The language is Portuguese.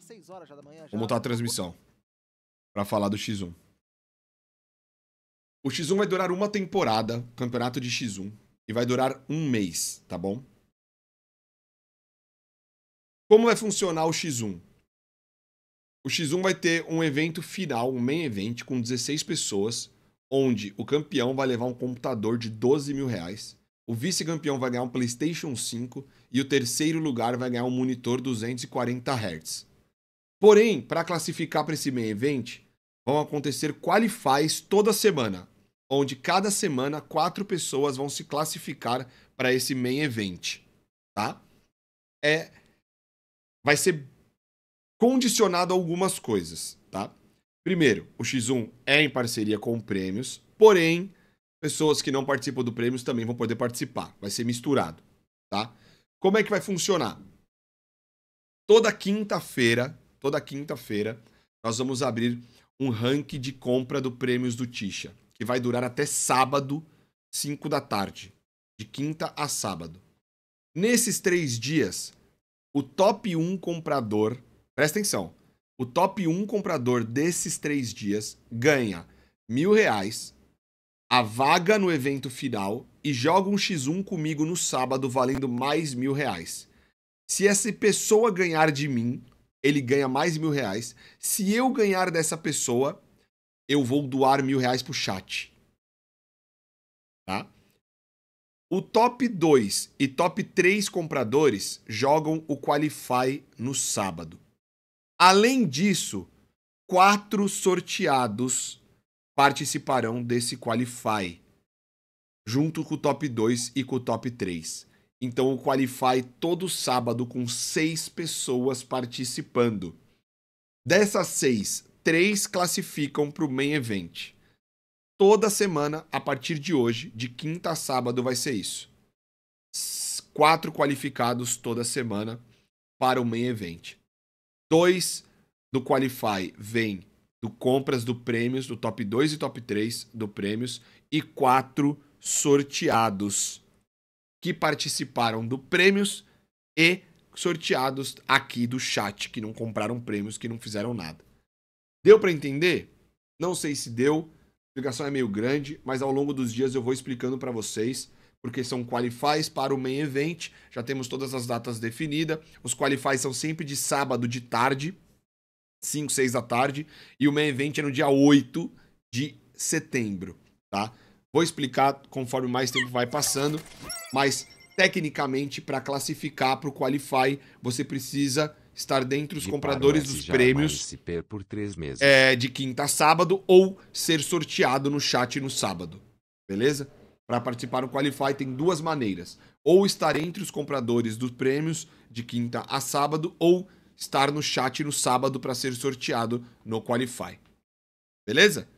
Vamos 6 horas já da manhã já. Vou montar a transmissão. Pra falar do X1. O X1 vai durar uma temporada, campeonato de X1. E vai durar um mês, tá bom? Como vai funcionar o X1? O X1 vai ter um evento final, um main event, com 16 pessoas, onde o campeão vai levar um computador de 12 mil reais, o vice-campeão vai ganhar um PlayStation 5 e o terceiro lugar vai ganhar um monitor 240 Hz. Porém, para classificar para esse main event, vão acontecer qualifies toda semana, onde cada semana quatro pessoas vão se classificar para esse main event, tá? É vai ser condicionado a algumas coisas, tá? Primeiro, o X1 é em parceria com prêmios, porém, pessoas que não participam do prêmios também vão poder participar, vai ser misturado, tá? Como é que vai funcionar? Toda quinta-feira toda quinta-feira, nós vamos abrir um ranking de compra do Prêmios do Tisha, que vai durar até sábado, 5 da tarde, de quinta a sábado. Nesses três dias, o top 1 comprador, presta atenção, o top 1 comprador desses três dias ganha mil reais, a vaga no evento final e joga um X1 comigo no sábado valendo mais mil reais. Se essa pessoa ganhar de mim, ele ganha mais mil reais. Se eu ganhar dessa pessoa, eu vou doar mil reais pro chat. Tá? O top 2 e top 3 compradores jogam o Qualify no sábado. Além disso, quatro sorteados participarão desse Qualify, junto com o top 2 e com o top 3. Então o Qualify todo sábado com seis pessoas participando. Dessas seis, três classificam para o main event. Toda semana, a partir de hoje, de quinta a sábado, vai ser isso. Quatro qualificados toda semana para o main event. Dois do Qualify vêm do compras do prêmios, do top 2 e top 3 do prêmios, e quatro sorteados que participaram do prêmios e sorteados aqui do chat que não compraram prêmios, que não fizeram nada. Deu para entender? Não sei se deu. A explicação é meio grande, mas ao longo dos dias eu vou explicando para vocês, porque são qualifies para o main event, já temos todas as datas definidas. Os qualifies são sempre de sábado de tarde, 5, 6 da tarde, e o main event é no dia 8 de setembro, tá? Vou explicar conforme mais tempo vai passando, mas tecnicamente para classificar para o Qualify, você precisa estar dentro os e compradores dos prêmios é, de quinta a sábado ou ser sorteado no chat no sábado, beleza? Para participar do Qualify tem duas maneiras, ou estar entre os compradores dos prêmios de quinta a sábado ou estar no chat no sábado para ser sorteado no Qualify, beleza?